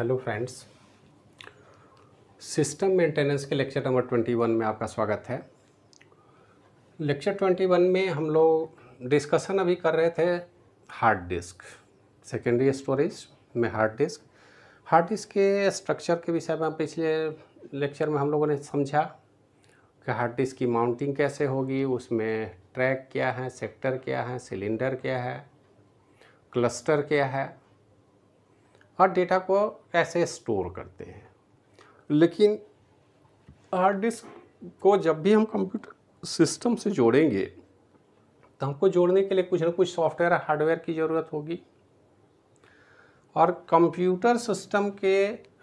hello friends system maintenance के lecture number twenty one में आपका स्वागत है लेक्चर ट्वेंटी वन में हम लोग डिस्कशन अभी कर रहे थे हार्ड डिस्क सेकेंडरी स्टोरेज में हार्ड डिस्क हार्ड डिस्क के स्ट्रक्चर के विषय में पिछले लेक्चर में हम लोगों ने समझा कि हार्ड डिस्क की माउंटिंग कैसे होगी उसमें ट्रैक क्या है सेक्टर क्या है सिलेंडर क्या है क्लस्टर क्या है हर डेटा को ऐसे स्टोर करते हैं लेकिन हार्ड डिस्क को जब भी हम कंप्यूटर सिस्टम से जोड़ेंगे तो हमको जोड़ने के लिए कुछ ना कुछ सॉफ्टवेयर और हार्डवेयर की ज़रूरत होगी और कंप्यूटर सिस्टम के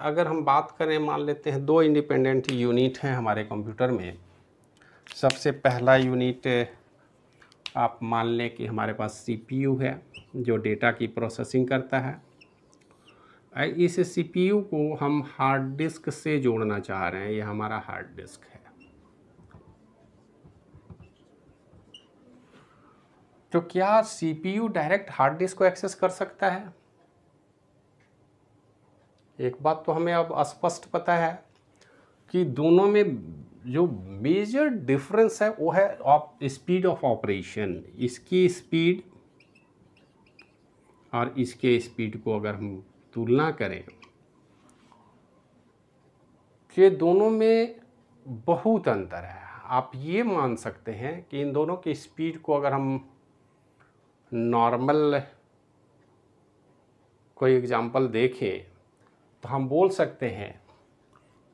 अगर हम बात करें मान लेते हैं दो इंडिपेंडेंट यूनिट हैं हमारे कंप्यूटर में सबसे पहला यूनिट आप मान लें कि हमारे पास सीपीयू है जो डेटा की प्रोसेसिंग करता है इस सीपीयू को हम हार्ड डिस्क से जोड़ना चाह रहे हैं ये हमारा हार्ड डिस्क है तो क्या सीपीयू डायरेक्ट हार्ड डिस्क को एक्सेस कर सकता है एक बात तो हमें अब स्पष्ट पता है कि दोनों में जो मेजर डिफरेंस है वो है ऑप स्पीड ऑफ ऑपरेशन इसकी स्पीड और इसके स्पीड को अगर हम तुलना करें कि दोनों में बहुत अंतर है आप ये मान सकते हैं कि इन दोनों की स्पीड को अगर हम नॉर्मल कोई एग्ज़ाम्पल देखें तो हम बोल सकते हैं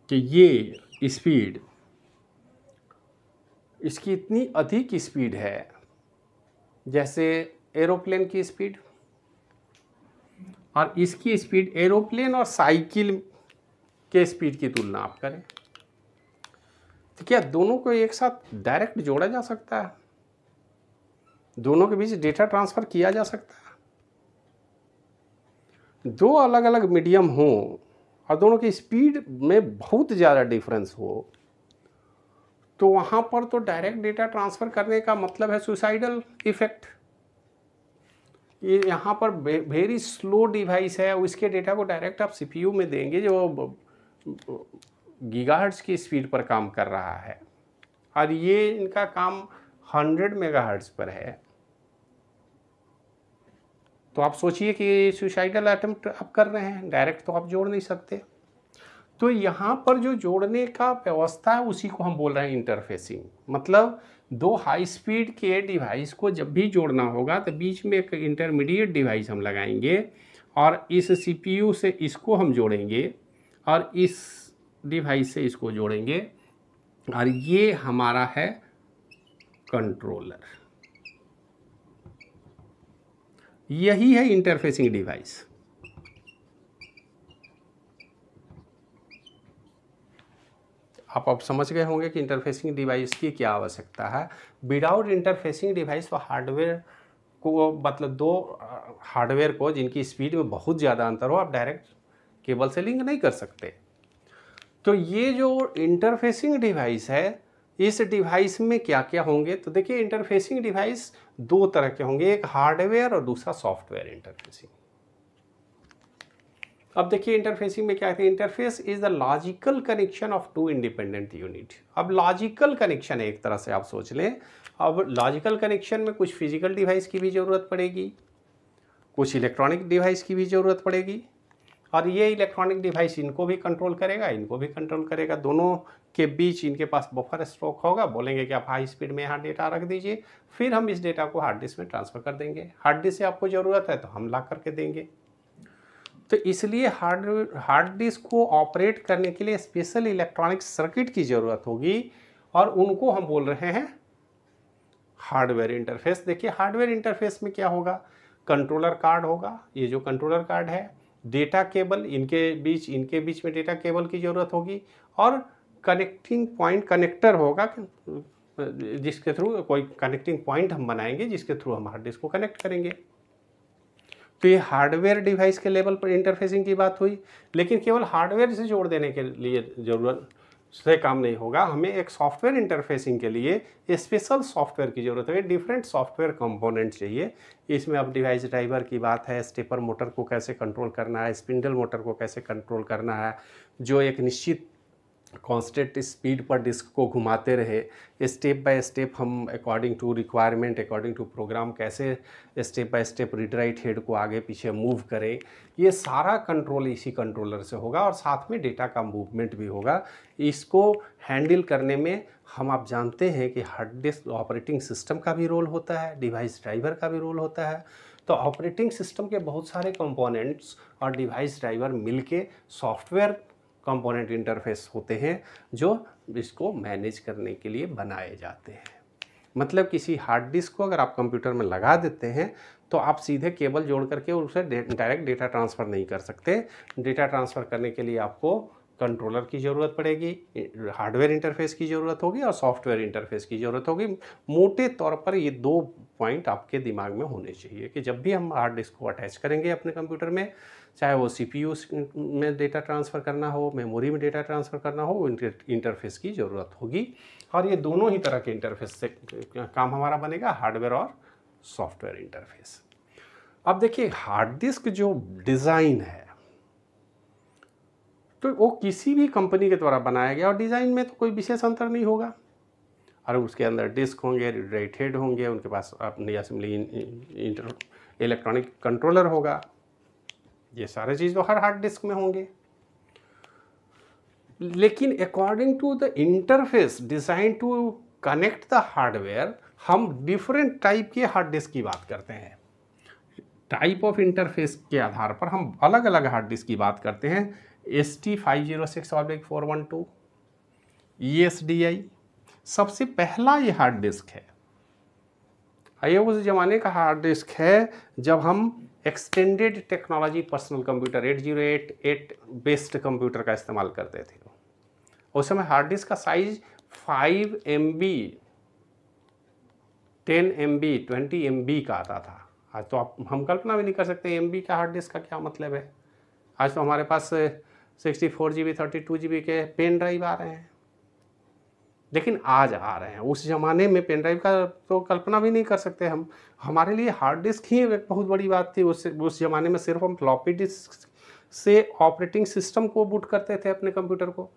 कि ये स्पीड इसकी इतनी अधिक स्पीड है जैसे एरोप्लेन की स्पीड और इसकी स्पीड एरोप्लेन और साइकिल के स्पीड की तुलना आप करें तो क्या दोनों को एक साथ डायरेक्ट जोड़ा जा सकता है दोनों के बीच डेटा ट्रांसफ़र किया जा सकता है दो अलग अलग मीडियम हो और दोनों की स्पीड में बहुत ज़्यादा डिफरेंस हो तो वहाँ पर तो डायरेक्ट डेटा ट्रांसफ़र करने का मतलब है सुसाइडल इफ़ेक्ट ये यहाँ पर वेरी स्लो डिवाइस है उसके डेटा को डायरेक्ट आप सी में देंगे जो गीगाहर्ट्स की स्पीड पर काम कर रहा है और ये इनका काम 100 मेगाहर्ट्ज पर है तो आप सोचिए कि सुसाइडल अटैम्प्ट आप कर रहे हैं डायरेक्ट तो आप जोड़ नहीं सकते तो यहाँ पर जो जोड़ने का व्यवस्था है उसी को हम बोल रहे हैं इंटरफेसिंग मतलब दो हाई स्पीड के डिवाइस को जब भी जोड़ना होगा तो बीच में एक इंटरमीडिएट डिवाइस हम लगाएंगे और इस सीपीयू से इसको हम जोड़ेंगे और इस डिवाइस से इसको जोड़ेंगे और ये हमारा है कंट्रोलर यही है इंटरफेसिंग डिवाइस आप अब समझ गए होंगे कि इंटरफेसिंग डिवाइस की क्या आवश्यकता है विदाउट इंटरफेसिंग डिवाइस वो हार्डवेयर को मतलब दो हार्डवेयर को जिनकी स्पीड में बहुत ज़्यादा अंतर हो आप डायरेक्ट केबल से लिंक नहीं कर सकते तो ये जो इंटरफेसिंग डिवाइस है इस डिवाइस में क्या क्या होंगे तो देखिए इंटरफेसिंग डिवाइस दो तरह के होंगे एक हार्डवेयर और दूसरा सॉफ्टवेयर इंटरफेसिंग अब देखिए इंटरफेसिंग में क्या है interface is the logical connection of two independent unit अब लॉजिकल कनेक्शन है एक तरह से आप सोच लें अब लॉजिकल कनेक्शन में कुछ फिजिकल डिवाइस की भी ज़रूरत पड़ेगी कुछ इलेक्ट्रॉनिक डिवाइस की भी ज़रूरत पड़ेगी और ये इलेक्ट्रॉनिक डिवाइस इनको भी कंट्रोल करेगा इनको भी कंट्रोल करेगा दोनों के बीच इनके पास बफर स्ट्रोक होगा बोलेंगे कि आप हाई स्पीड में यहाँ डेटा रख दीजिए फिर हम इस डेटा को हार्ड डिस्क में ट्रांसफ़र कर देंगे हार्ड डिस्क से आपको ज़रूरत है तो हम ला करके देंगे तो इसलिए हार्ड हार्ड डिस्क को ऑपरेट करने के लिए स्पेशल इलेक्ट्रॉनिक सर्किट की ज़रूरत होगी और उनको हम बोल रहे हैं हार्डवेयर इंटरफेस देखिए हार्डवेयर इंटरफेस में क्या होगा कंट्रोलर कार्ड होगा ये जो कंट्रोलर कार्ड है डेटा केबल इनके बीच इनके बीच में डेटा केबल की ज़रूरत होगी और कनेक्टिंग पॉइंट कनेक्टर होगा जिसके थ्रू कोई कनेक्टिंग पॉइंट हम बनाएंगे जिसके थ्रू हम हार्ड डिस्क को कनेक्ट करेंगे तो ये हार्डवेयर डिवाइस के लेवल पर इंटरफेसिंग की बात हुई लेकिन केवल हार्डवेयर से जोड़ देने के लिए ज़रूरत से काम नहीं होगा हमें एक सॉफ्टवेयर इंटरफेसिंग के लिए स्पेशल सॉफ्टवेयर की ज़रूरत है डिफरेंट सॉफ्टवेयर कंपोनेंट चाहिए इसमें अब डिवाइस ड्राइवर की बात है स्टेपर मोटर को कैसे कंट्रोल करना है स्पिंडल मोटर को कैसे कंट्रोल करना है जो एक निश्चित कांस्टेंट स्पीड पर डिस्क को घुमाते रहे स्टेप बाय स्टेप हम according to requirement according to program कैसे step by step read write head को आगे पीछे मूव करें ये सारा कंट्रोल इसी कंट्रोलर से होगा और साथ में डेटा का मूवमेंट भी होगा इसको हैंडल करने में हम आप जानते हैं कि हार्ड डिस्क ऑपरेटिंग सिस्टम का भी रोल होता है डिवाइस ड्राइवर का भी रोल होता है तो ऑपरेटिंग सिस्टम के बहुत सारे कंपोनेंट्स और डिवाइस ड्राइवर मिलके सॉफ्टवेयर कंपोनेंट इंटरफेस होते हैं जो इसको मैनेज करने के लिए बनाए जाते हैं मतलब किसी हार्ड डिस्क को अगर आप कंप्यूटर में लगा देते हैं तो आप सीधे केबल जोड़ करके उसे डायरेक्ट डेटा ट्रांसफ़र नहीं कर सकते डेटा ट्रांसफ़र करने के लिए आपको कंट्रोलर की ज़रूरत पड़ेगी हार्डवेयर इंटरफेस की ज़रूरत होगी और सॉफ्टवेयर इंटरफेस की ज़रूरत होगी मोटे तौर पर ये दो पॉइंट आपके दिमाग में होने चाहिए कि जब भी हम हार्ड डिस्क को अटैच करेंगे अपने कंप्यूटर में चाहे वो सी में डेटा ट्रांसफ़र करना हो मेमोरी में डेटा ट्रांसफ़र करना हो इंटरफेस की ज़रूरत होगी और ये दोनों ही तरह के इंटरफेस से काम हमारा बनेगा हार्डवेयर और सॉफ्टवेयर इंटरफेस अब देखिए हार्ड डिस्क जो डिज़ाइन है तो वो किसी भी कंपनी के द्वारा बनाया गया और डिज़ाइन में तो कोई विशेष अंतर नहीं होगा और उसके अंदर डिस्क होंगे रेट हेड होंगे उनके पास अपनी असेंबली इंटर इलेक्ट्रॉनिक कंट्रोलर होगा ये सारे चीज़ तो हर हार्ड डिस्क में होंगे लेकिन according to the interface design to connect the hardware हम डिफरेंट टाइप के हार्ड डिस्क की बात करते हैं टाइप ऑफ इंटरफेस के आधार पर हम अलग अलग हार्ड डिस्क की बात करते हैं S T five zero six oblique four one two E S D I सबसे पहला ये हार्ड डिस्क है ये उस ज़माने का हार्ड डिस्क है जब हम extended technology personal computer eight zero eight eight based computer का इस्तेमाल करते थे उस समय हार्ड डिस्क का size five M B ten M B twenty M B का आता था आज तो आप हम कल्पना भी नहीं कर सकते एम बी का हार्ड डिस्क का क्या मतलब है आज तो हमारे पास sixty four G B thirty two G B के पेन ड्राइव आ रहे हैं लेकिन आज आ रहे हैं उस ज़माने में पेन ड्राइव का तो कल्पना भी नहीं कर सकते हम हमारे लिए हार्ड डिस्क ही एक बहुत बड़ी बात थी उस उस ज़माने में सिर्फ हम फ्लॉपी डिस्क से ऑपरेटिंग सिस्टम को बूट करते थे अपने कंप्यूटर को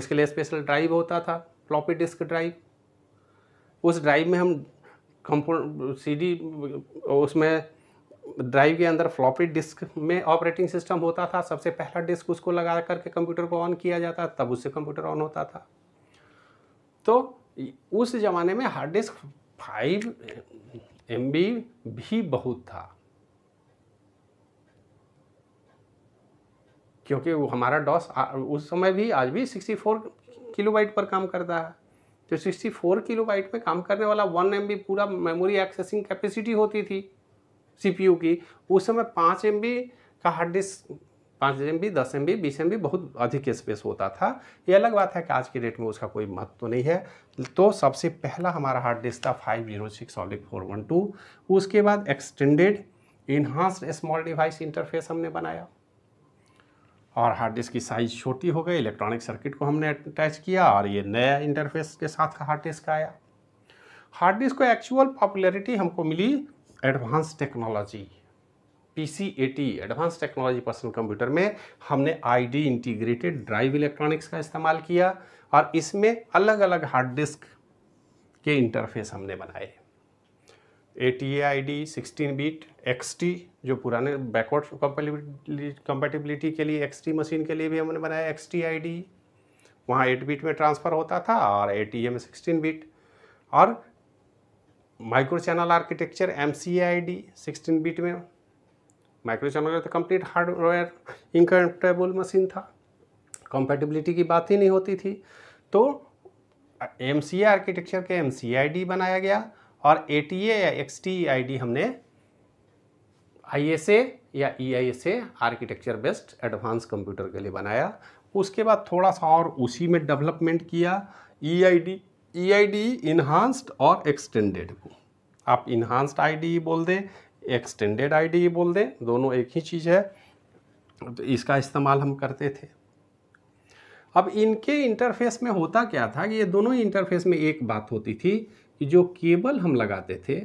उसके लिए स्पेशल ड्राइव होता था फ्लॉपी डिस्क ड्राइव उस ड्राइव में हम कंपो सी उसमें ड्राइव के अंदर फ्लॉपी डिस्क में ऑपरेटिंग सिस्टम होता था सबसे पहला डिस्क उसको लगा करके कंप्यूटर को ऑन किया जाता तब उससे कंप्यूटर ऑन होता था तो उस ज़माने में हार्ड डिस्क फाइव एम भी बहुत था क्योंकि हमारा डॉस उस समय भी आज भी 64 किलोबाइट पर काम करता है तो 64 किलोबाइट में काम करने वाला वन एम पूरा मेमोरी एक्सेसिंग कैपेसिटी होती थी सीपीयू की उस समय पाँच एम का हार्ड डिस्क पाँच एम बी दस एम बी बीस एम बी बहुत अधिक स्पेस होता था ये अलग बात है कि आज के डेट में उसका कोई महत्व तो नहीं है तो सबसे पहला हमारा हार्ड डिस्क था फाइव जीरो सिक्स ऑलिक फोर वन टू उसके बाद extended enhanced small device interface हमने बनाया और हार्ड डिस्क की साइज़ छोटी हो गई इलेक्ट्रॉनिक सर्किट को हमने अटैच किया और ये नया इंटरफेस के साथ हार्ड डिस्क आया हार्ड डिस्क को एक्चुअल पॉपुलरिटी हमको मिली advance technology P C A T advance technology personal computer में हमने I D integrated drive electronics का इस्तेमाल किया और इसमें अलग अलग हार्ड डिस्क के इंटरफेस हमने बनाए A T A I D sixteen bit X T जो पुराने बैकवर्ड कंपेटिबिलिटी के लिए एक्स टी मशीन के लिए भी हमने बनाया एक्स टी आई डी वहाँ एट बीट में ट्रांसफ़र होता था और ए टी ए में सिक्सटीन बीट और micro channel architecture M C I D sixteen bit में माइक्रो चैनल तो कंप्लीट हार्डवेयर इनकम्पेटेबल मशीन था कंपेटेबिलिटी की बात ही नहीं होती थी तो एम सी आर्किटेक्चर के एम सी आई डी बनाया गया और ए टी ए या एक्स टी आई डी हमने आई एस ए या E I S A architecture based advance computer के लिए बनाया उसके बाद थोड़ा सा और उसी में डेवलपमेंट किया E I D E I D enhanced और एक्सटेंडेड को आप इन्हांस्ड आई बोल दें एक्सटेंडेड आई बोल दें दोनों एक ही चीज़ है तो इसका इस्तेमाल हम करते थे अब इनके इंटरफेस में होता क्या था कि ये दोनों इंटरफेस में एक बात होती थी कि जो केबल हम लगाते थे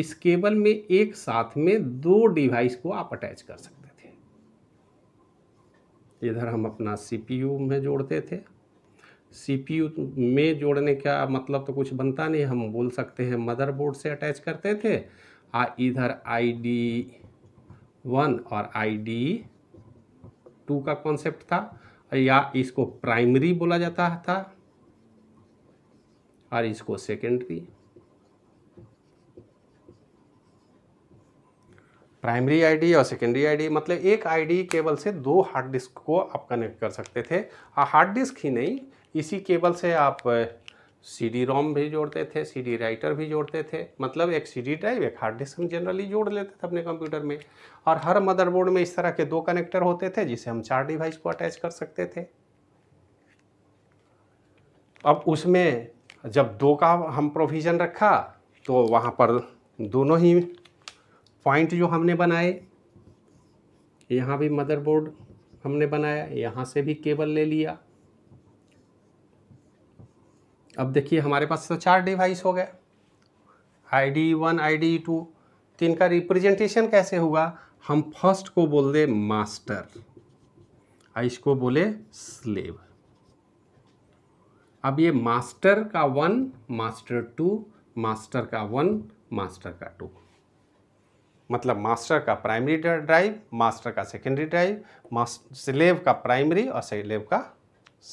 इस केबल में एक साथ में दो डिवाइस को आप अटैच कर सकते थे इधर हम अपना सीपीयू में जोड़ते थे सीपीयू में जोड़ने का मतलब तो कुछ बनता नहीं हम बोल सकते हैं मदरबोर्ड से अटैच करते थे आ इधर आई डी वन और आई डी टू का कॉन्सेप्ट था या इसको प्राइमरी बोला जाता था और इसको सेकेंडरी प्राइमरी आईडी और सेकेंडरी आईडी मतलब एक आईडी केवल से दो हार्ड डिस्क को आप कनेक्ट कर सकते थे और हार्ड डिस्क ही नहीं इसी केबल से आप सी डी रोम भी जोड़ते थे सी डी राइटर भी जोड़ते थे मतलब एक सी डी ड्राइव एक हार्ड डिस्क हम जनरली जोड़ लेते थे अपने कंप्यूटर में और हर मदरबोर्ड में इस तरह के दो कनेक्टर होते थे जिसे हम चार डिवाइस को अटैच कर सकते थे अब उसमें जब दो का हम प्रोविज़न रखा तो वहाँ पर दोनों ही पॉइंट जो हमने बनाए यहाँ भी मदरबोर्ड हमने बनाया यहाँ से भी केबल ले लिया अब देखिए हमारे पास तो चार डिवाइस हो गए I D one I D two तो इनका रिप्रेजेंटेशन कैसे हुआ हम फर्स्ट को बोल दे मास्टर और इसको बोले स्लेव अब ये मास्टर का वन मास्टर टू मास्टर का वन मास्टर का टू मतलब मास्टर का प्राइमरी ड्राइव मास्टर का सेकेंडरी ड्राइव मास्टर स्लेव का प्राइमरी और स्लेव का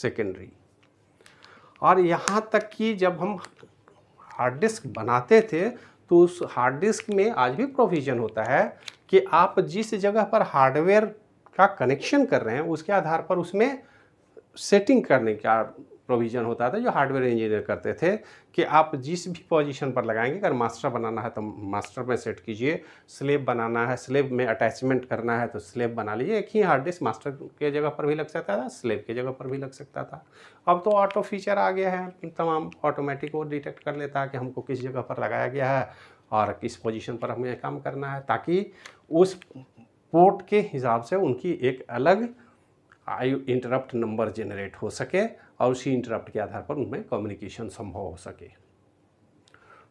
सेकेंडरी और यहाँ तक कि जब हम हार्ड डिस्क बनाते थे तो उस हार्ड डिस्क में आज भी प्रोविज़न होता है कि आप जिस जगह पर हार्डवेयर का कनेक्शन कर रहे हैं उसके आधार पर उसमें सेटिंग करने का प्रोविज़न होता था जो हार्डवेयर इंजीनियर करते थे कि आप जिस भी पोजीशन पर लगाएंगे अगर मास्टर बनाना है तो मास्टर में सेट कीजिए स्लेब बनाना है स्लेब में अटैचमेंट करना है तो स्लेब बना लीजिए एक ही हार्ड डिस्क मास्टर के जगह पर भी लग सकता था स्लेब के जगह पर भी लग सकता था अब तो ऑटो फीचर आ गया है तमाम ऑटोमेटिक वो डिटेक्ट कर लेता है कि हमको किस जगह पर लगाया गया है और किस पोजिशन पर हमें काम करना है ताकि उस पोर्ट के हिसाब से उनकी एक अलग आयु इंटरप्ट नंबर जेनरेट हो सके और उसी इंटरप्ट के आधार पर उनमें कम्युनिकेशन संभव हो सके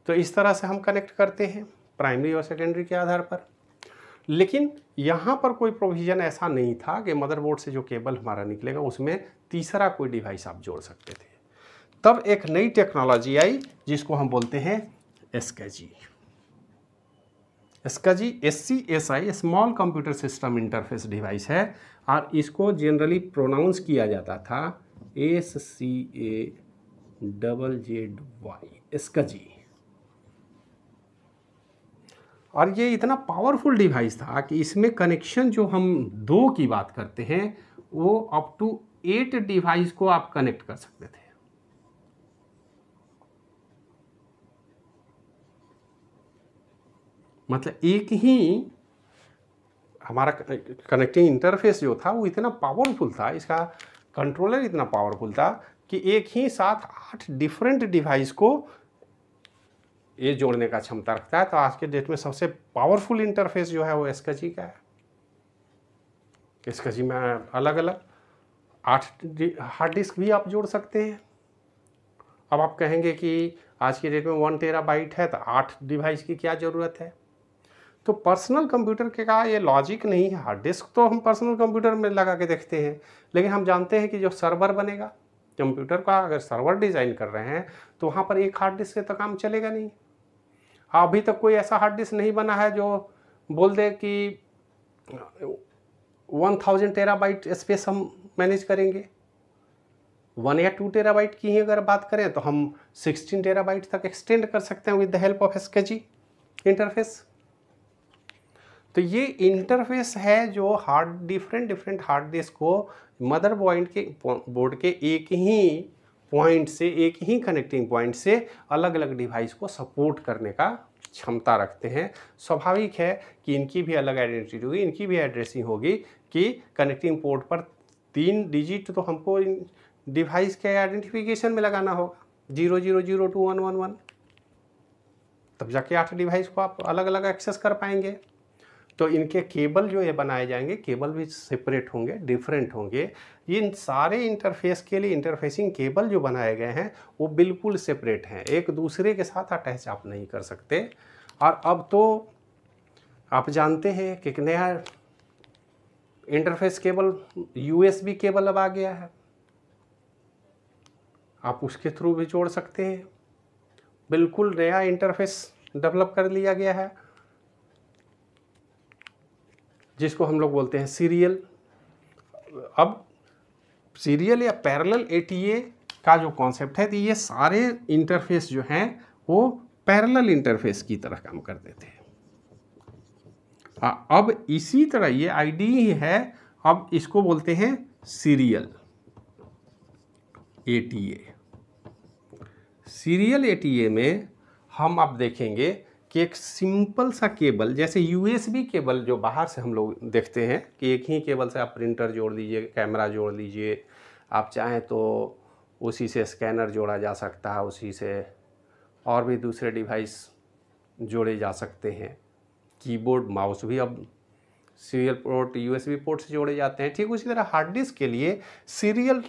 तो इस तरह से हम कनेक्ट करते हैं प्राइमरी और सेकेंडरी के आधार पर लेकिन यहाँ पर कोई प्रोविज़न ऐसा नहीं था कि मदरबोर्ड से जो केबल हमारा निकलेगा उसमें तीसरा कोई डिवाइस आप जोड़ सकते थे तब एक नई टेक्नोलॉजी आई जिसको हम बोलते हैं एसकेजी एसकेजी S C S I small computer system interface device है और इसको जनरली प्रोनाउंस किया जाता था S C A double Z Y इसका जी और ये इतना पावरफुल डिवाइस था कि इसमें कनेक्शन जो हम दो की बात करते हैं वो अप टू एट डिवाइस को आप कनेक्ट कर सकते थे मतलब एक ही हमारा कनेक्टिंग इंटरफेस जो था वो इतना पावरफुल था इसका कंट्रोलर इतना पावरफुल था कि एक ही साथ आठ डिफरेंट डिवाइस को ये जोड़ने का क्षमता रखता है तो आज के डेट में सबसे पावरफुल इंटरफेस जो है वो एसकची का है एसकची में अलग अलग आठ हार्ड डिस्क भी आप जोड़ सकते हैं अब आप कहेंगे कि आज के डेट में वन टेरा बाइट है तो आठ डिवाइस की क्या ज़रूरत है तो पर्सनल कंप्यूटर के का ये लॉजिक नहीं है हार्ड डिस्क तो हम पर्सनल कंप्यूटर में लगा के देखते हैं लेकिन हम जानते हैं कि जो सर्वर बनेगा कंप्यूटर का अगर सर्वर डिज़ाइन कर रहे हैं तो वहाँ पर एक हार्ड डिस्क से तो काम चलेगा नहीं अभी तक कोई ऐसा हार्ड डिस्क नहीं बना है जो बोल दे कि one thousand terabyte space हम मैनेज करेंगे वन या टू टेरा बाइट की ही अगर बात करें तो हम सिक्सटीन टेरा बाइट तक एक्सटेंड कर सकते हैं with the help of S interface तो ये इंटरफेस है जो hard different different hard disk को मदर पॉइंट के बोर्ड के एक ही पॉइंट से एक ही कनेक्टिंग पॉइंट से अलग अलग डिवाइस को सपोर्ट करने का क्षमता रखते हैं स्वाभाविक है कि इनकी भी अलग आइडेंटिटी होगी इनकी भी एड्रेसिंग होगी कि कनेक्टिंग पोर्ट पर तीन डिजिट तो हमको इन डिवाइस के आइडेंटिफिकेशन में लगाना होगा zero zero zero two one one one तब जाके आठ डिवाइस को आप अलग अलग एक्सेस कर पाएंगे तो इनके केबल जो ये बनाए जाएंगे केबल भी सेपरेट होंगे डिफरेंट होंगे इन सारे इंटरफेस के लिए इंटरफेसिंग केबल जो बनाए गए हैं वो बिल्कुल सेपरेट हैं एक दूसरे के साथ अटैच आप नहीं कर सकते और अब तो आप जानते हैं कि नया इंटरफेस केबल यूएसबी केबल अब आ गया है आप उसके थ्रू भी जोड़ सकते हैं बिल्कुल नया इंटरफेस डेवलप कर लिया गया है जिसको हम लोग बोलते हैं सीरियल अब सीरियल या पैरेलल एटीए का जो कॉन्सेप्ट है तो ये सारे इंटरफेस जो हैं वो पैरेलल इंटरफेस की तरह काम करते थे अब इसी तरह ये आईडी ही है अब इसको बोलते हैं सीरियल एटीए सीरियल एटीए में हम अब देखेंगे कि एक सिंपल सा केबल जैसे यूएसबी केबल जो बाहर से हम लोग देखते हैं कि एक ही केबल से आप प्रिंटर जोड़ दीजिए कैमरा जोड़ लीजिए आप चाहें तो उसी से स्कैनर जोड़ा जा सकता है उसी से और भी दूसरे डिवाइस जोड़े जा सकते हैं कीबोर्ड माउस भी अब सीरियल पोर्ट यूएसबी पोर्ट से जोड़े जाते हैं ठीक उसी तरह हार्ड डिस्क के लिए सीरियल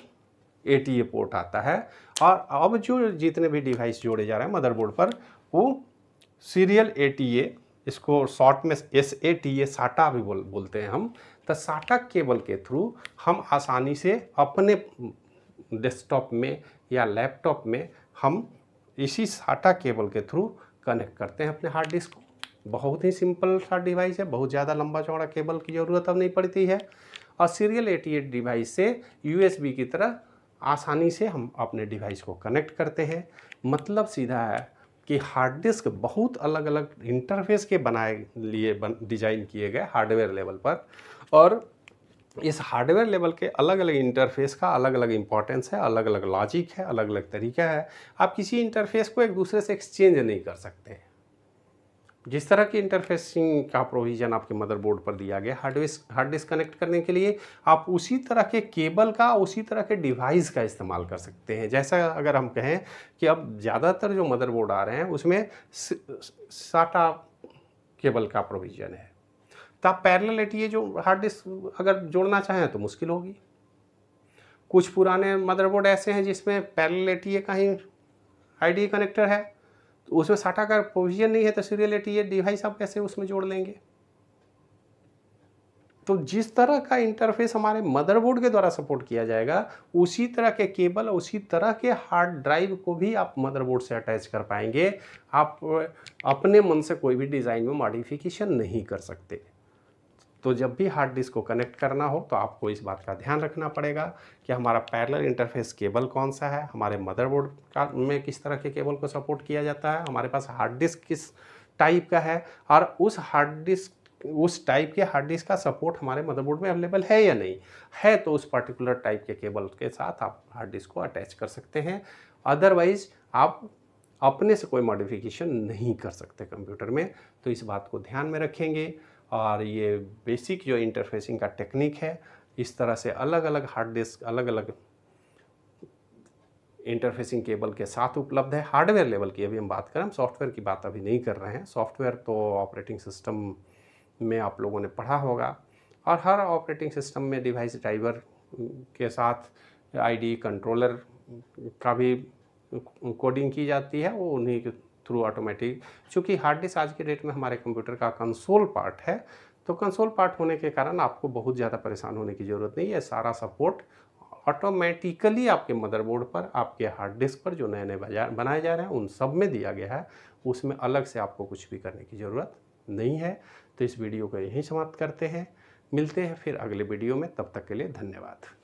ए पोर्ट आता है और अब जो जितने भी डिवाइस जोड़े जा रहे हैं मदरबोर्ड पर वो सीरियल ए टी ए इसको शॉर्ट में एस ए टी ए साटा भी बोल बोलते हैं हम तो साटा केबल के थ्रू हम आसानी से अपने डेस्कटॉप में या लैपटॉप में हम इसी साटा केबल के थ्रू कनेक्ट करते हैं अपने हार्ड डिस्क को बहुत ही सिंपल सा डिवाइस है बहुत ज़्यादा लंबा चौड़ा केबल की ज़रूरत अब नहीं पड़ती है और सीरियल ए डिवाइस से बी की तरह आसानी से हम अपने डिवाइस को कनेक्ट करते हैं मतलब सीधा है कि हार्ड डिस्क बहुत अलग अलग इंटरफेस के बनाए लिए बन, डिजाइन किए गए हार्डवेयर लेवल पर और इस हार्डवेयर लेवल के अलग अलग इंटरफेस का अलग अलग इंपॉर्टेंस है अलग अलग लॉजिक है अलग अलग तरीका है आप किसी इंटरफेस को एक दूसरे से एक्सचेंज नहीं कर सकते हैं जिस तरह की इंटरफेसिंग का प्रोविज़न आपके मदरबोर्ड पर दिया गया हार्ड हार्ड डिस्क कनेक्ट करने के लिए आप उसी तरह के केबल का उसी तरह के डिवाइस का इस्तेमाल कर सकते हैं जैसा अगर हम कहें कि अब ज़्यादातर जो मदरबोर्ड आ रहे हैं उसमें साटा केबल का प्रोविज़न है तो आप पैरल एटीए जो हार्ड डिस्क अगर जोड़ना चाहें तो मुश्किल होगी कुछ पुराने मदरबोर्ड ऐसे हैं जिसमें पैरल एटीए का ही आई कनेक्टर है उसमें साठा का प्रोविजन नहीं है तो सीरियलिटी ये डिवाइस आप कैसे उसमें जोड़ लेंगे तो जिस तरह का इंटरफेस हमारे मदरबोर्ड के द्वारा सपोर्ट किया जाएगा उसी तरह के केबल उसी तरह के हार्ड ड्राइव को भी आप मदरबोर्ड से अटैच कर पाएंगे आप अपने मन से कोई भी डिज़ाइन में मॉडिफिकेशन नहीं कर सकते तो जब भी हार्ड डिस्क को कनेक्ट करना हो तो आपको इस बात का ध्यान रखना पड़ेगा कि हमारा पैरेलल इंटरफेस केबल कौन सा है हमारे मदरबोर्ड का में किस तरह के केबल को सपोर्ट किया जाता है हमारे पास हार्ड डिस्क किस टाइप का है और उस हार्ड डिस्क उस टाइप के हार्ड डिस्क का सपोर्ट हमारे मदरबोर्ड में अवेलेबल है या नहीं है तो उस पर्टिकुलर टाइप के केबल के साथ आप हार्ड डिस्क को अटैच कर सकते हैं अदरवाइज आप अपने से कोई मॉडिफिकेशन नहीं कर सकते कंप्यूटर में तो इस बात को ध्यान में रखेंगे और ये बेसिक जो इंटरफेसिंग का टेक्निक है इस तरह से अलग अलग हार्ड डिस्क अलग अलग इंटरफेसिंग केबल के साथ उपलब्ध है हार्डवेयर लेवल की अभी हम बात करें सॉफ्टवेयर की बात अभी नहीं कर रहे हैं सॉफ्टवेयर तो ऑपरेटिंग सिस्टम में आप लोगों ने पढ़ा होगा और हर ऑपरेटिंग सिस्टम में डिवाइस ड्राइवर के साथ आईडी कंट्रोलर का भी कोडिंग की जाती है वो उन्हीं थ्रू ऑटोमेटिक चूँकि हार्ड डिस्क आज के डेट में हमारे कंप्यूटर का कंसोल पार्ट है तो कंसोल पार्ट होने के कारण आपको बहुत ज़्यादा परेशान होने की ज़रूरत नहीं है सारा सपोर्ट ऑटोमेटिकली आपके मदरबोर्ड पर आपके हार्ड डिस्क पर जो नए नए बाजार बनाए जा रहे हैं उन सब में दिया गया है उसमें अलग से आपको कुछ भी करने की ज़रूरत नहीं है तो इस वीडियो को यहीं समाप्त करते हैं मिलते हैं फिर अगले वीडियो में तब तक के लिए धन्यवाद